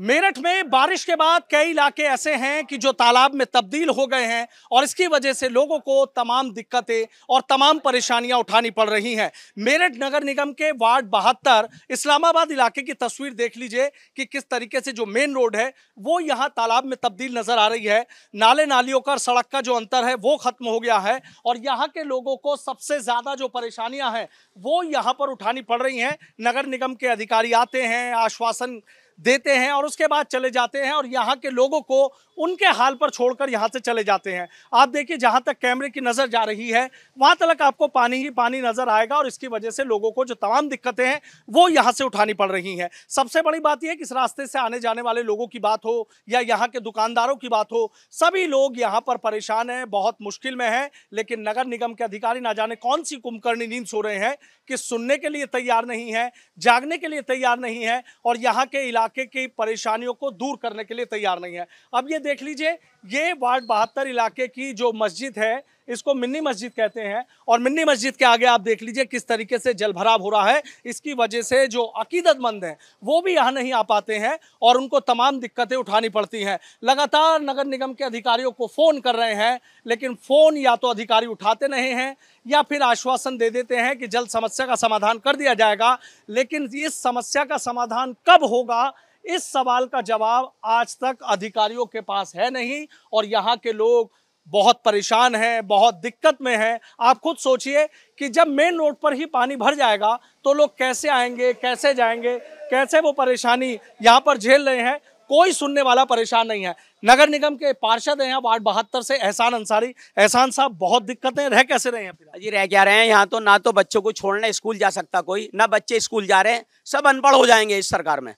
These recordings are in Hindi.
मेरठ में बारिश के बाद कई इलाके ऐसे हैं कि जो तालाब में तब्दील हो गए हैं और इसकी वजह से लोगों को तमाम दिक्कतें और तमाम परेशानियां उठानी पड़ रही हैं मेरठ नगर निगम के वार्ड बहत्तर इस्लामाबाद इलाके की तस्वीर देख लीजिए कि किस तरीके से जो मेन रोड है वो यहाँ तालाब में तब्दील नज़र आ रही है नाले नालियों का सड़क का जो अंतर है वो ख़त्म हो गया है और यहाँ के लोगों को सबसे ज़्यादा जो परेशानियाँ हैं वो यहाँ पर उठानी पड़ रही हैं नगर निगम के अधिकारी आते हैं आश्वासन देते हैं और उसके बाद चले जाते हैं और यहाँ के लोगों को उनके हाल पर छोड़कर यहाँ से चले जाते हैं आप देखिए जहाँ तक कैमरे की नज़र जा रही है वहाँ तक आपको पानी ही पानी नज़र आएगा और इसकी वजह से लोगों को जो तमाम दिक्कतें हैं वो यहाँ से उठानी पड़ रही हैं सबसे बड़ी बात यह कि इस रास्ते से आने जाने वाले लोगों की बात हो या यहाँ के दुकानदारों की बात हो सभी लोग यहाँ पर परेशान हैं बहुत मुश्किल में हैं लेकिन नगर निगम के अधिकारी ना जाने कौन सी कुंभकर्णी नींद सो रहे हैं कि सुनने के लिए तैयार नहीं है जागने के लिए तैयार नहीं है और यहाँ के इलाके इलाके की परेशानियों को दूर करने के लिए तैयार नहीं है अब ये देख लीजिए ये वार्ड बहत्तर इलाके की जो मस्जिद है इसको मिन्नी मस्जिद कहते हैं और मिन्नी मस्जिद के आगे आप देख लीजिए किस तरीके से जल भराव हो रहा है इसकी वजह से जो अकीदतमंद हैं वो भी यहाँ नहीं आ पाते हैं और उनको तमाम दिक्कतें उठानी पड़ती हैं लगातार नगर निगम के अधिकारियों को फ़ोन कर रहे हैं लेकिन फ़ोन या तो अधिकारी उठाते नहीं हैं या फिर आश्वासन दे देते हैं कि जल्द समस्या का समाधान कर दिया जाएगा लेकिन इस समस्या का समाधान कब होगा इस सवाल का जवाब आज तक अधिकारियों के पास है नहीं और यहाँ के लोग बहुत परेशान हैं बहुत दिक्कत में हैं आप खुद सोचिए कि जब मेन रोड पर ही पानी भर जाएगा तो लोग कैसे आएंगे कैसे जाएंगे कैसे वो परेशानी यहाँ पर झेल रहे हैं कोई सुनने वाला परेशान नहीं है नगर निगम के पार्षद हैं वार्ड बहत्तर से एहसान अंसारी एहसान साहब बहुत दिक्कतें रह कैसे रहे हैं जी रह क्या रहे हैं यहाँ तो ना तो बच्चों को छोड़ने स्कूल जा सकता कोई ना बच्चे स्कूल जा रहे हैं सब अनपढ़ हो जाएंगे इस सरकार में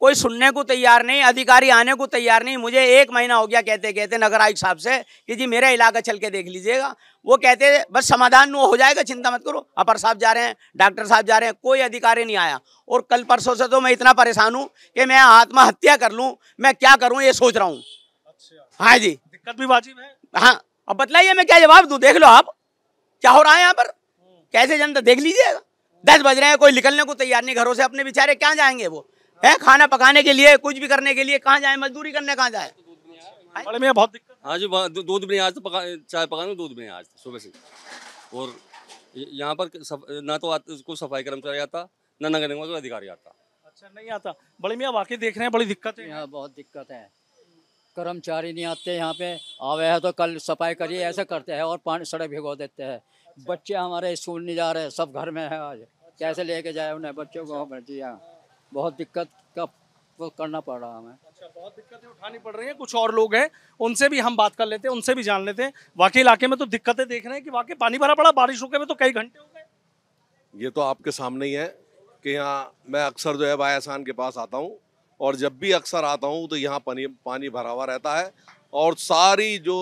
कोई सुनने को तैयार नहीं अधिकारी आने को तैयार नहीं मुझे एक महीना हो गया कहते कहते नगर आयुक्त साहब से कि जी मेरा इलाका चल के देख लीजिएगा वो कहते बस समाधान हो जाएगा चिंता मत करो अपर साहब जा रहे हैं डॉक्टर साहब जा रहे हैं कोई अधिकारी नहीं आया और कल परसों से तो मैं इतना परेशान हूँ कि मैं आत्महत्या कर लूँ मैं क्या करूँ ये सोच रहा हूँ अच्छा। हाँ जी दिक्कत भी बाजी में हाँ अब बतलाइए मैं क्या जवाब दूँ देख लो आप क्या हो रहा है यहाँ पर हम्म। कैसे जनता देख लीजिएगा दस बज रहे हैं कोई निकलने को तैयार नहीं घरों से अपने बेचारे क्या जाएंगे वो है खाना पकाने के लिए कुछ भी करने के लिए कहाँ जाए मजदूरी करने कहाँ जाए बहुत हाँ जी दूध भी आज तो पका चाय पकाने दूध भी आज सुबह से और यहाँ पर सफ, ना तो उसको सफाई कर्मचारी आता ना नगर निगम का अधिकारी आता अच्छा नहीं आता बड़े मियाँ वाकई देख रहे हैं बड़ी दिक्कत है यहाँ बहुत दिक्कत है कर्मचारी नहीं आते यहाँ पे आवे है तो कल सफाई करिए ऐसा करते हैं और पानी सड़क भिगो देते हैं बच्चे हमारे स्कूल नहीं जा रहे सब घर में है आज कैसे लेके जाए उन्हें बच्चों को हाँ, बहुत दिक्कत का करना पड़ रहा हमें अच्छा बहुत दिक्कतें उठानी पड़ रही हैं कुछ और लोग हैं उनसे भी हम बात कर लेते हैं उनसे भी जान लेते हैं वाकई इलाके में तो दिक्कतें देख रहे हैं कि वाकई पानी भरा पड़ा बारिश रुके में तो कई घंटे हो गए ये तो आपके सामने ही है कि यहाँ मैं अक्सर जो है बायासान के पास आता हूँ और जब भी अक्सर आता हूँ तो यहाँ पानी पानी भरा हुआ रहता है और सारी जो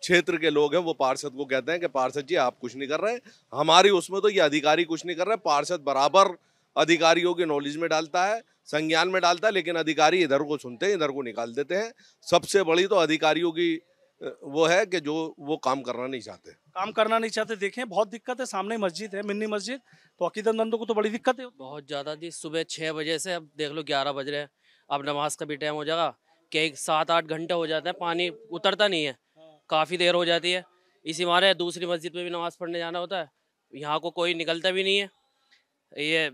क्षेत्र के लोग हैं वो पार्षद को कहते हैं कि पार्षद जी आप कुछ नहीं कर रहे हमारी उसमें तो ये अधिकारी कुछ नहीं कर रहे पार्षद बराबर अधिकारियों के नॉलेज में डालता है संज्ञान में डालता है लेकिन अधिकारी इधर को सुनते हैं इधर को निकाल देते हैं सबसे बड़ी तो अधिकारियों की वो है कि जो वो काम करना नहीं चाहते काम करना नहीं चाहते देखें बहुत दिक्कत है सामने मस्जिद है मिनी मस्जिद तो अकीदतमंदों को तो बड़ी दिक्कत है बहुत ज़्यादा जी सुबह छः बजे से अब देख लो ग्यारह बज रहे हैं अब नमाज का भी टाइम हो जाएगा कई सात आठ घंटे हो जाता है पानी उतरता नहीं है काफ़ी देर हो जाती है इसी मारे दूसरी मस्जिद में भी नमाज़ पढ़ने जाना होता है यहाँ को कोई निकलता भी नहीं है ये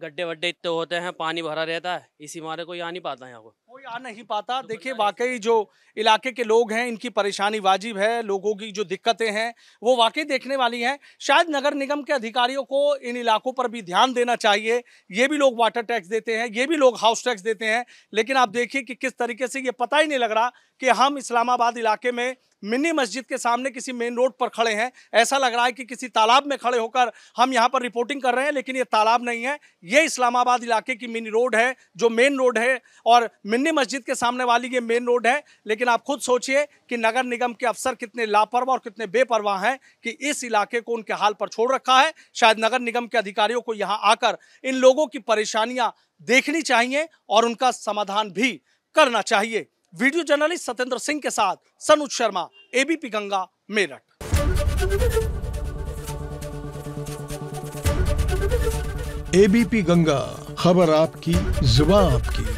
गड्ढे वड्ढे इतने होते हैं पानी भरा रहता है इसी मारे कोई आ नहीं पाता यहाँ को कोई आ नहीं पाता तो देखिए वाकई जो इलाके के लोग हैं इनकी परेशानी वाजिब है लोगों की जो दिक्कतें हैं वो वाकई देखने वाली हैं शायद नगर निगम के अधिकारियों को इन इलाकों पर भी ध्यान देना चाहिए ये भी लोग वाटर टैक्स देते हैं ये भी लोग हाउस टैक्स देते हैं लेकिन आप देखिए कि किस तरीके से ये पता ही नहीं लग रहा कि हम इस्लामाबाद इलाके में मिनी मस्जिद के सामने किसी मेन रोड पर खड़े हैं ऐसा लग रहा है कि किसी तालाब में खड़े होकर हम यहाँ पर रिपोर्टिंग कर रहे हैं लेकिन ये तालाब नहीं है ये इस्लामाबाद इलाके की मिनी रोड है जो मेन रोड है और मिनी मस्जिद के सामने वाली ये मेन रोड है लेकिन आप खुद सोचिए कि नगर निगम के अफसर कितने लापरवाह और कितने बेपरवाह हैं कि इस इलाके को उनके हाल पर छोड़ रखा है शायद नगर निगम के अधिकारियों को यहाँ आकर इन लोगों की परेशानियाँ देखनी चाहिए और उनका समाधान भी करना चाहिए वीडियो जर्नलिस्ट सत्येंद्र सिंह के साथ सनुज शर्मा एबीपी गंगा मेरठ एबीपी गंगा खबर आपकी जुबा आपकी